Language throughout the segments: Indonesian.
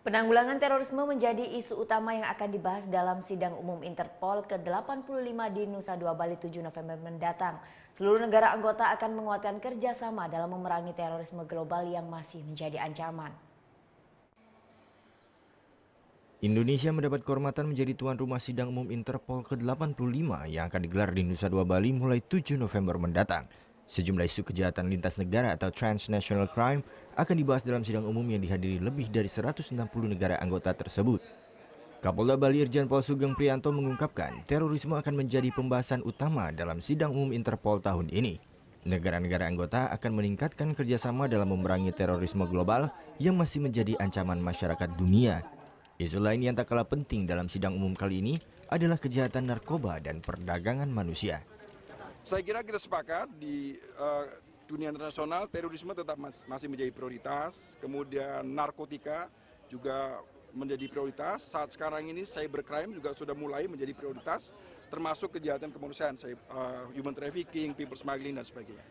Penanggulangan terorisme menjadi isu utama yang akan dibahas dalam sidang umum Interpol ke-85 di Nusa Dua Bali 7 November mendatang. Seluruh negara anggota akan menguatkan kerjasama dalam memerangi terorisme global yang masih menjadi ancaman. Indonesia mendapat kehormatan menjadi tuan rumah sidang umum Interpol ke-85 yang akan digelar di Nusa Dua Bali mulai 7 November mendatang. Sejumlah isu kejahatan lintas negara atau transnational crime akan dibahas dalam sidang umum yang dihadiri lebih dari 160 negara anggota tersebut. Kapolda Bali Irjen Pol Sugeng Prianto mengungkapkan terorisme akan menjadi pembahasan utama dalam sidang umum Interpol tahun ini. Negara-negara anggota akan meningkatkan kerjasama dalam memerangi terorisme global yang masih menjadi ancaman masyarakat dunia. Isu lain yang tak kalah penting dalam sidang umum kali ini adalah kejahatan narkoba dan perdagangan manusia. Saya kira kita sepakat di uh, dunia internasional terorisme tetap masih menjadi prioritas, kemudian narkotika juga menjadi prioritas. Saat sekarang ini cybercrime juga sudah mulai menjadi prioritas, termasuk kejahatan kemanusiaan, uh, human trafficking, people smuggling, dan sebagainya.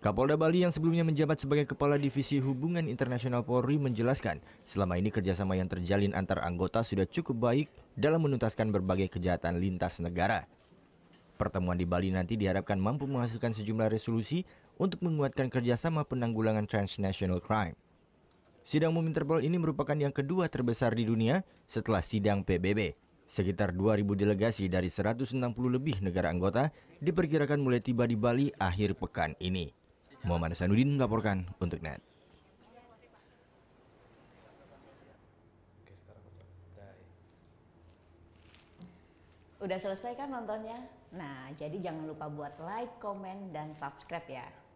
Kapolda Bali yang sebelumnya menjabat sebagai Kepala Divisi Hubungan Internasional Polri menjelaskan, selama ini kerjasama yang terjalin antar anggota sudah cukup baik dalam menuntaskan berbagai kejahatan lintas negara. Pertemuan di Bali nanti diharapkan mampu menghasilkan sejumlah resolusi untuk menguatkan kerjasama penanggulangan transnational crime. Sidang umum Interpol ini merupakan yang kedua terbesar di dunia setelah sidang PBB. Sekitar 2.000 delegasi dari 160 lebih negara anggota diperkirakan mulai tiba di Bali akhir pekan ini. Muhammad Sanudin melaporkan untuk NET. Udah selesai kan nontonnya? Nah, jadi jangan lupa buat like, komen, dan subscribe ya.